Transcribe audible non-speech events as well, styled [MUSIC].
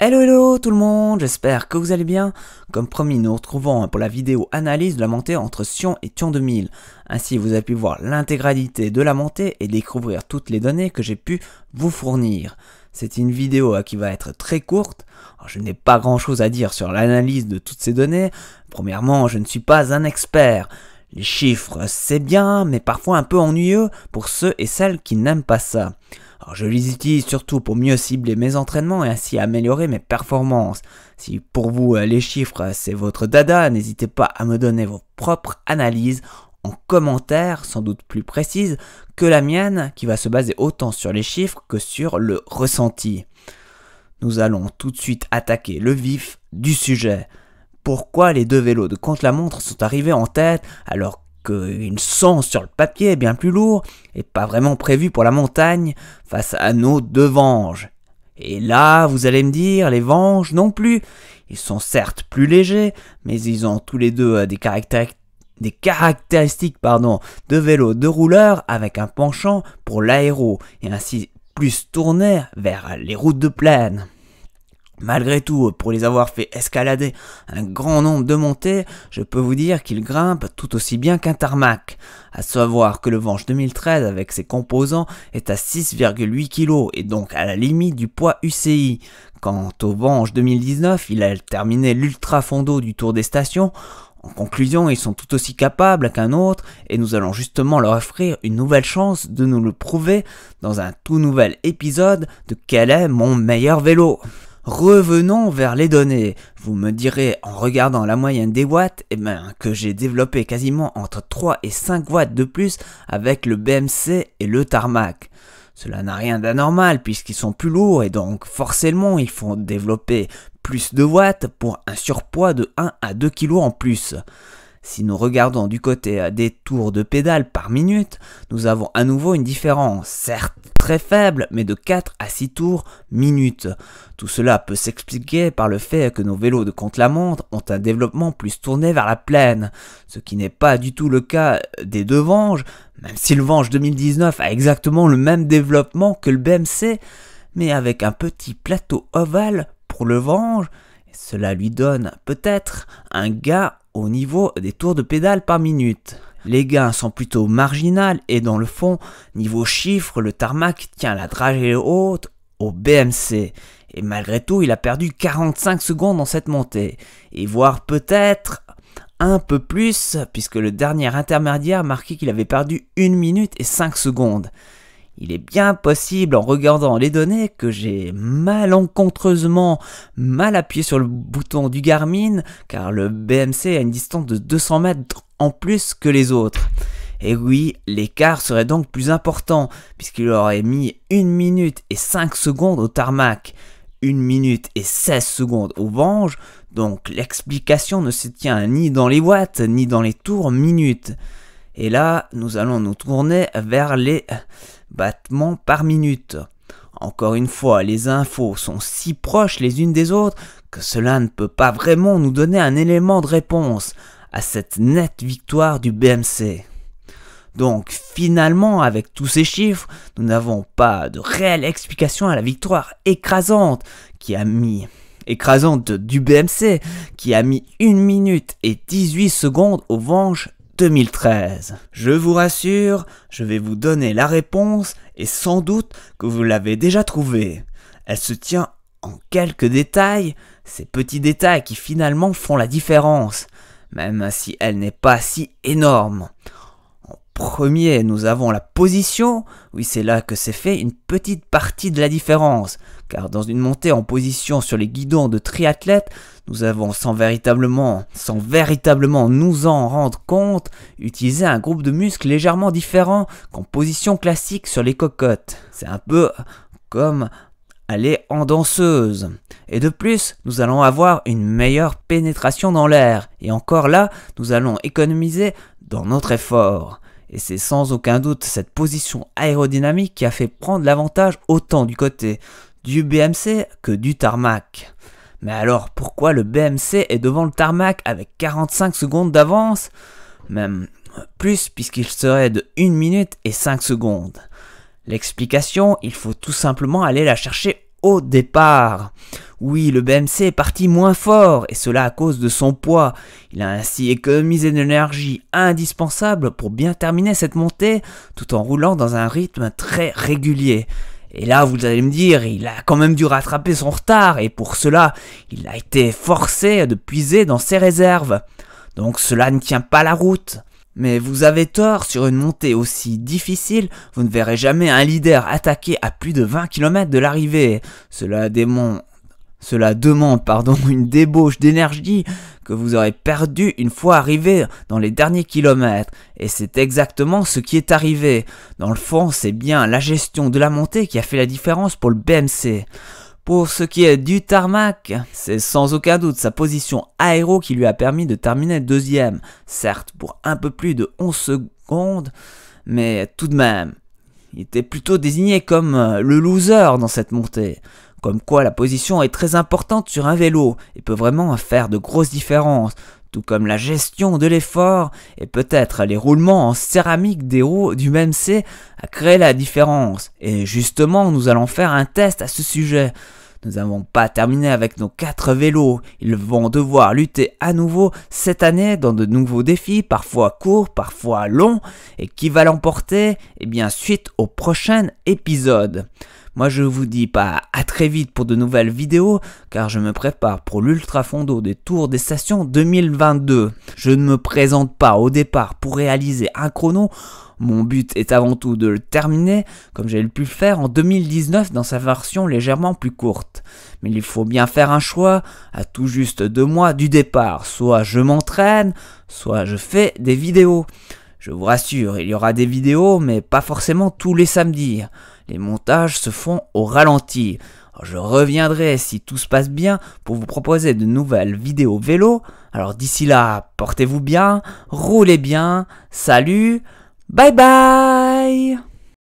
Hello hello tout le monde, j'espère que vous allez bien. Comme promis, nous retrouvons pour la vidéo analyse de la montée entre Sion et Tion 2000. Ainsi, vous avez pu voir l'intégralité de la montée et découvrir toutes les données que j'ai pu vous fournir. C'est une vidéo euh, qui va être très courte. je n'ai pas grand chose à dire sur l'analyse de toutes ces données. Premièrement, je ne suis pas un expert. Les chiffres, c'est bien, mais parfois un peu ennuyeux pour ceux et celles qui n'aiment pas ça je les utilise surtout pour mieux cibler mes entraînements et ainsi améliorer mes performances. Si pour vous euh, les chiffres euh, c'est votre dada, n'hésitez pas à me donner vos propres analyses en commentaire, sans doute plus précise que la mienne, qui va se baser autant sur les chiffres que sur le ressenti. Nous allons tout de suite attaquer le vif du sujet. Pourquoi les deux vélos de contre-la-montre sont arrivés en tête alors que qu'une sens sur le papier bien plus lourd et pas vraiment prévu pour la montagne face à nos deux Vanges. Et là, vous allez me dire, les Vanges non plus. Ils sont certes plus légers, mais ils ont tous les deux euh, des, caractéristiques pardon, de vélo de rouleur avec un penchant pour l'aéro et ainsi plus tourné vers les routes de plaine. Malgré tout, pour les avoir fait escalader un grand nombre de montées, je peux vous dire qu'ils grimpent tout aussi bien qu'un tarmac. À savoir que le Vanche 2013 avec ses composants est à 6,8 kg et donc à la limite du poids UCI. Quant au Vanche 2019, il a terminé l'ultra fondo du Tour des Stations. En conclusion, ils sont tout aussi capables qu'un autre et nous allons justement leur offrir une nouvelle chance de nous le prouver dans un tout nouvel épisode de Quel est mon meilleur vélo Revenons vers les données. Vous me direz en regardant la moyenne des watts eh ben, que j'ai développé quasiment entre 3 et 5 watts de plus avec le BMC et le tarmac. Cela n'a rien d'anormal puisqu'ils sont plus lourds et donc forcément ils font développer plus de watts pour un surpoids de 1 à 2 kg en plus. Si nous regardons du côté euh, des tours de pédale par minute, nous avons à nouveau une différence, certes très faible, mais de 4 à 6 tours minute. Tout cela peut s'expliquer par le fait que nos vélos de contre-la-montre ont un développement plus tourné vers la plaine, ce qui n'est pas du tout le cas euh, des deux Venges, même si le Venge 2019 a exactement le même développement que le BMC, mais avec un petit plateau ovale pour le Venge, cela lui donne peut-être un gars au niveau des tours de pédale par minute. Les gains sont plutôt marginaux et dans le fond, niveau chiffres, le tarmac tient la dragée haute au BMC. Et malgré tout, il a perdu 45 secondes dans cette montée. Et voire peut-être un peu plus, puisque le dernier intermédiaire marquait qu'il avait perdu 1 minute et 5 secondes. Il est bien possible, en regardant les données, que j'ai malencontreusement mal appuyé sur le bouton du Garmin, car le BMC a une distance de 200 mètres en plus que les autres. Et oui, l'écart serait donc plus important, puisqu'il aurait mis 1 minute et 5 secondes au tarmac, 1 minute et 16 secondes au Vange, donc l'explication ne se tient ni dans les watts, ni dans les tours minutes. Et là, nous allons nous tourner vers les battements par minute. Encore une fois, les infos sont si proches les unes des autres que cela ne peut pas vraiment nous donner un élément de réponse à cette nette victoire du BMC. Donc finalement, avec tous ces chiffres, nous n'avons pas de réelle explication à la victoire écrasante qui a mis écrasante du BMC qui a mis 1 minute et 18 secondes au venge 2013. Je vous rassure, je vais vous donner la réponse et sans doute que vous l'avez déjà trouvée. Elle se tient en quelques détails, ces petits détails qui finalement font la différence, même si elle n'est pas si énorme. Premier, nous avons la position. Oui, c'est là que s'est fait une petite partie de la différence. Car dans une montée en position sur les guidons de triathlète, nous avons sans véritablement, sans véritablement nous en rendre compte, utilisé un groupe de muscles légèrement différent qu'en position classique sur les cocottes. C'est un peu comme aller en danseuse. Et de plus, nous allons avoir une meilleure pénétration dans l'air. Et encore là, nous allons économiser dans notre effort. Et c'est sans aucun doute cette position aérodynamique qui a fait prendre l'avantage autant du côté du BMC que du tarmac. Mais alors pourquoi le BMC est devant le tarmac avec 45 secondes d'avance Même plus puisqu'il serait de 1 minute et 5 secondes. L'explication, il faut tout simplement aller la chercher au départ. Oui, le BMC est parti moins fort, et cela à cause de son poids. Il a ainsi économisé l'énergie indispensable pour bien terminer cette montée, tout en roulant dans un rythme très régulier. Et là, vous allez me dire, il a quand même dû rattraper son retard, et pour cela, il a été forcé de puiser dans ses réserves. Donc cela ne tient pas la route. Mais vous avez tort, sur une montée aussi difficile, vous ne verrez jamais un leader attaqué à plus de 20 km de l'arrivée. Cela cela demande pardon, [LAUGHS] une débauche d'énergie que vous aurez perdue une fois arrivé dans les derniers kilomètres. Et c'est exactement ce qui est arrivé. Dans le fond, c'est bien la gestion de la montée qui a fait la différence pour le BMC. Pour ce qui est du tarmac, c'est sans aucun doute sa position aéro qui lui a permis de terminer deuxième, certes pour un peu plus de 11 secondes, mais tout de même. Il était plutôt désigné comme euh, le loser dans cette montée. Comme quoi la position est très importante sur un vélo et peut vraiment faire de grosses différences, tout comme la gestion de l'effort et peut-être les roulements en céramique des roues du même C a créé la différence. Et justement, nous allons faire un test à ce sujet. Nous n'avons pas terminé avec nos quatre vélos. Ils vont devoir lutter à nouveau cette année dans de nouveaux défis, parfois courts, parfois longs. Et qui va l'emporter Eh bien, suite au prochain épisode. Moi je vous dis pas à très vite pour de nouvelles vidéos, car je me prépare pour l'ultra des tours des stations 2022. Je ne me présente pas au départ pour réaliser un chrono, mon but est avant tout de le terminer, comme j'ai pu le faire en 2019 dans sa version légèrement plus courte. Mais il faut bien faire un choix, à tout juste deux mois du départ, soit je m'entraîne, soit je fais des vidéos. Je vous rassure, il y aura des vidéos, mais pas forcément tous les samedis les montages se font au ralenti. je reviendrai si tout se passe bien pour vous proposer de nouvelles vidéos vélo. Alors d'ici là, portez-vous bien, roulez bien, salut, bye bye